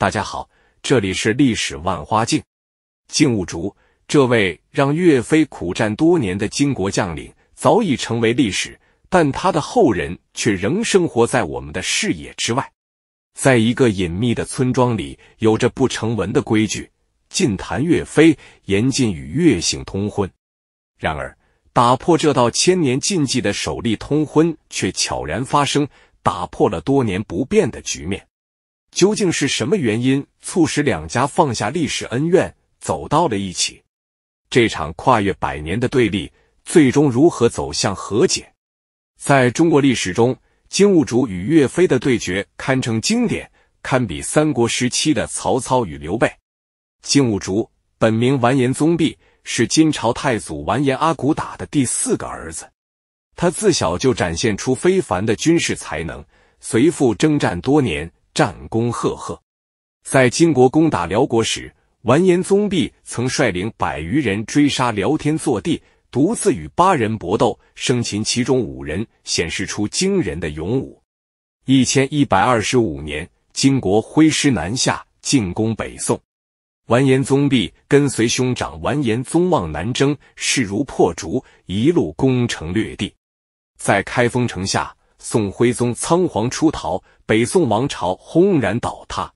大家好，这里是历史万花镜。静物竹，这位让岳飞苦战多年的金国将领早已成为历史，但他的后人却仍生活在我们的视野之外。在一个隐秘的村庄里，有着不成文的规矩：禁谈岳飞，严禁与岳姓通婚。然而，打破这道千年禁忌的首例通婚却悄然发生，打破了多年不变的局面。究竟是什么原因促使两家放下历史恩怨，走到了一起？这场跨越百年的对立，最终如何走向和解？在中国历史中，金兀术与岳飞的对决堪称经典，堪比三国时期的曹操与刘备。金兀术本名完颜宗弼，是金朝太祖完颜阿骨打的第四个儿子。他自小就展现出非凡的军事才能，随父征战多年。战功赫赫，在金国攻打辽国时，完颜宗弼曾率领百余人追杀辽天祚帝，独自与八人搏斗，生擒其中五人，显示出惊人的勇武。一千一百二十五年，金国挥师南下进攻北宋，完颜宗弼跟随兄长完颜宗望南征，势如破竹，一路攻城略地，在开封城下。宋徽宗仓皇出逃，北宋王朝轰然倒塌。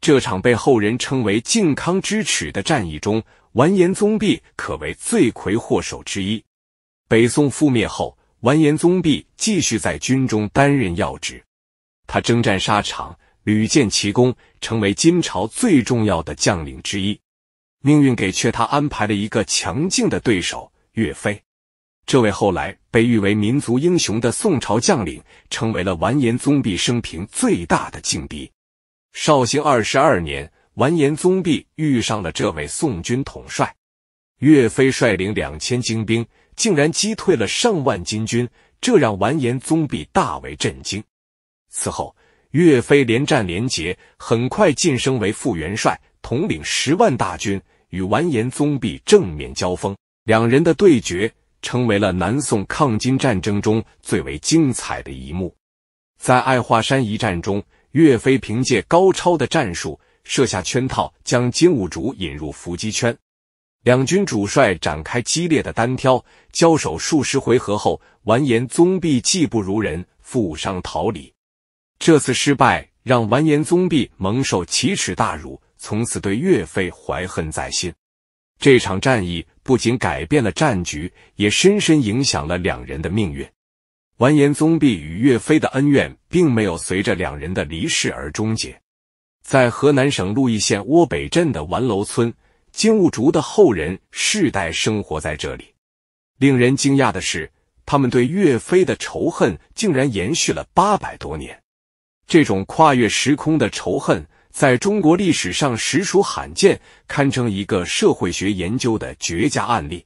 这场被后人称为靖康之耻的战役中，完颜宗弼可谓罪魁祸首之一。北宋覆灭后，完颜宗弼继续在军中担任要职，他征战沙场，屡建奇功，成为金朝最重要的将领之一。命运给却他安排了一个强劲的对手——岳飞。这位后来被誉为民族英雄的宋朝将领，成为了完颜宗弼生平最大的劲敌。绍兴二十二年，完颜宗弼遇上了这位宋军统帅，岳飞率领两千精兵，竟然击退了上万金军，这让完颜宗弼大为震惊。此后，岳飞连战连捷，很快晋升为副元帅，统领十万大军，与完颜宗弼正面交锋，两人的对决。成为了南宋抗金战争中最为精彩的一幕。在爱华山一战中，岳飞凭借高超的战术设下圈套，将金兀术引入伏击圈。两军主帅展开激烈的单挑，交手数十回合后，完颜宗弼技不如人，负伤逃离。这次失败让完颜宗弼蒙受奇耻大辱，从此对岳飞怀恨在心。这场战役不仅改变了战局，也深深影响了两人的命运。完颜宗弼与岳飞的恩怨并没有随着两人的离世而终结。在河南省鹿邑县窝北镇的完楼村，金兀竹的后人世代生活在这里。令人惊讶的是，他们对岳飞的仇恨竟然延续了八百多年。这种跨越时空的仇恨。在中国历史上实属罕见，堪称一个社会学研究的绝佳案例。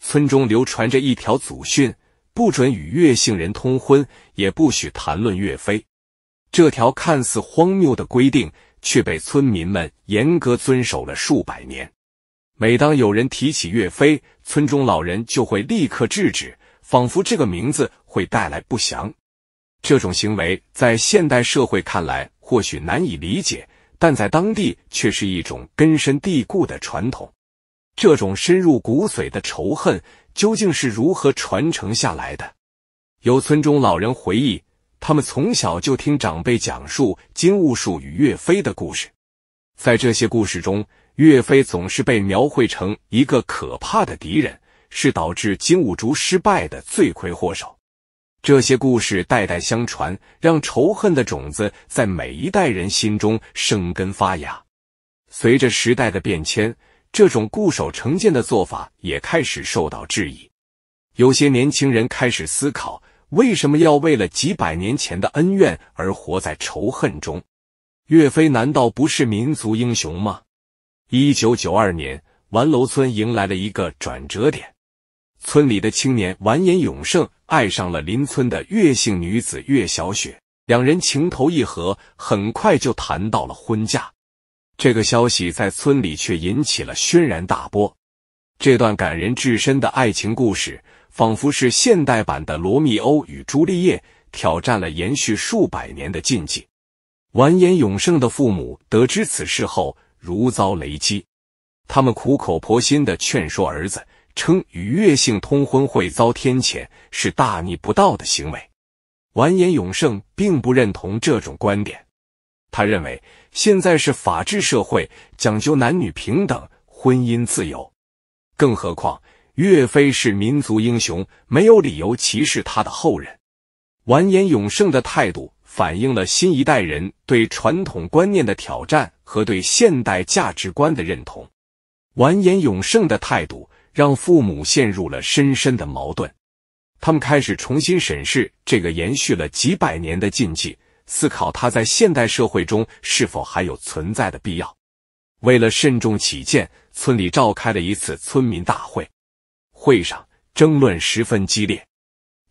村中流传着一条祖训：不准与岳姓人通婚，也不许谈论岳飞。这条看似荒谬的规定，却被村民们严格遵守了数百年。每当有人提起岳飞，村中老人就会立刻制止，仿佛这个名字会带来不祥。这种行为在现代社会看来，或许难以理解。但在当地却是一种根深蒂固的传统。这种深入骨髓的仇恨究竟是如何传承下来的？有村中老人回忆，他们从小就听长辈讲述金兀术与岳飞的故事。在这些故事中，岳飞总是被描绘成一个可怕的敌人，是导致金兀术失败的罪魁祸首。这些故事代代相传，让仇恨的种子在每一代人心中生根发芽。随着时代的变迁，这种固守成见的做法也开始受到质疑。有些年轻人开始思考：为什么要为了几百年前的恩怨而活在仇恨中？岳飞难道不是民族英雄吗？一九九二年，完楼村迎来了一个转折点。村里的青年完颜永胜。爱上了邻村的岳姓女子岳小雪，两人情投意合，很快就谈到了婚嫁。这个消息在村里却引起了轩然大波。这段感人至深的爱情故事，仿佛是现代版的罗密欧与朱丽叶，挑战了延续数百年的禁忌。完颜永胜的父母得知此事后，如遭雷击，他们苦口婆心的劝说儿子。称与月姓通婚会遭天谴，是大逆不道的行为。完颜永胜并不认同这种观点，他认为现在是法治社会，讲究男女平等，婚姻自由。更何况岳飞是民族英雄，没有理由歧视他的后人。完颜永胜的态度反映了新一代人对传统观念的挑战和对现代价值观的认同。完颜永胜的态度。让父母陷入了深深的矛盾，他们开始重新审视这个延续了几百年的禁忌，思考它在现代社会中是否还有存在的必要。为了慎重起见，村里召开了一次村民大会，会上争论十分激烈，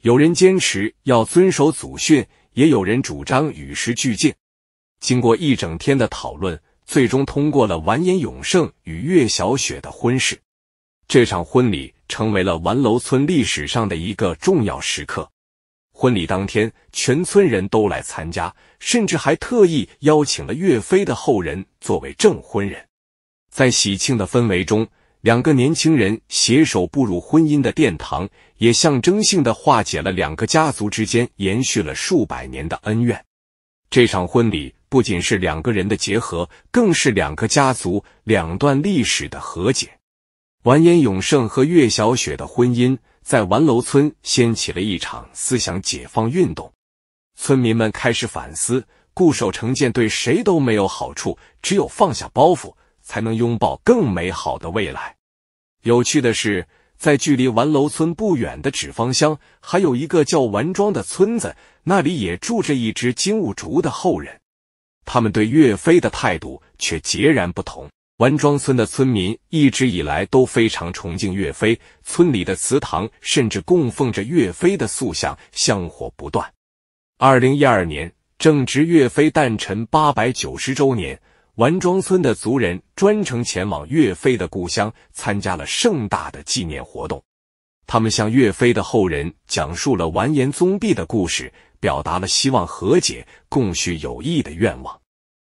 有人坚持要遵守祖训，也有人主张与时俱进。经过一整天的讨论，最终通过了完颜永胜与岳小雪的婚事。这场婚礼成为了完楼村历史上的一个重要时刻。婚礼当天，全村人都来参加，甚至还特意邀请了岳飞的后人作为证婚人。在喜庆的氛围中，两个年轻人携手步入婚姻的殿堂，也象征性的化解了两个家族之间延续了数百年的恩怨。这场婚礼不仅是两个人的结合，更是两个家族、两段历史的和解。完颜永胜和岳小雪的婚姻在完楼村掀起了一场思想解放运动，村民们开始反思，固守成见对谁都没有好处，只有放下包袱，才能拥抱更美好的未来。有趣的是，在距离完楼村不远的纸坊乡，还有一个叫完庄的村子，那里也住着一只金兀术的后人，他们对岳飞的态度却截然不同。完庄村的村民一直以来都非常崇敬岳飞，村里的祠堂甚至供奉着岳飞的塑像，香火不断。二零一二年正值岳飞诞辰八百九十周年，完庄村的族人专程前往岳飞的故乡，参加了盛大的纪念活动。他们向岳飞的后人讲述了完颜宗弼的故事，表达了希望和解、共叙友谊的愿望。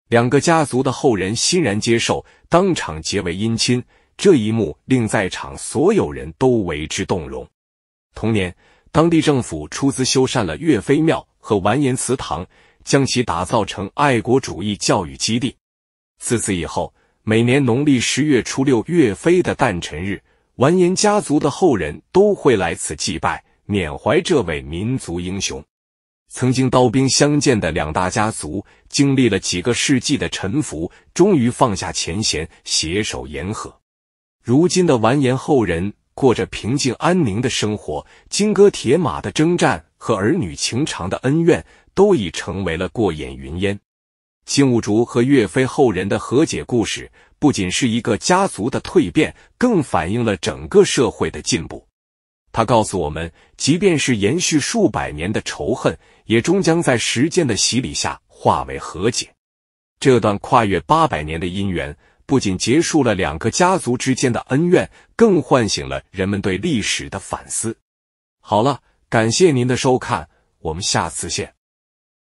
两个家族的后人欣然接受，当场结为姻亲。这一幕令在场所有人都为之动容。同年，当地政府出资修缮了岳飞庙和完颜祠堂，将其打造成爱国主义教育基地。自此以后，每年农历十月初六岳飞的诞辰日，完颜家族的后人都会来此祭拜，缅怀这位民族英雄。曾经刀兵相见的两大家族，经历了几个世纪的沉浮，终于放下前嫌，携手言和。如今的完颜后人过着平静安宁的生活，金戈铁马的征战和儿女情长的恩怨，都已成为了过眼云烟。金兀术和岳飞后人的和解故事，不仅是一个家族的蜕变，更反映了整个社会的进步。他告诉我们，即便是延续数百年的仇恨，也终将在时间的洗礼下化为和解。这段跨越八百年的姻缘，不仅结束了两个家族之间的恩怨，更唤醒了人们对历史的反思。好了，感谢您的收看，我们下次见。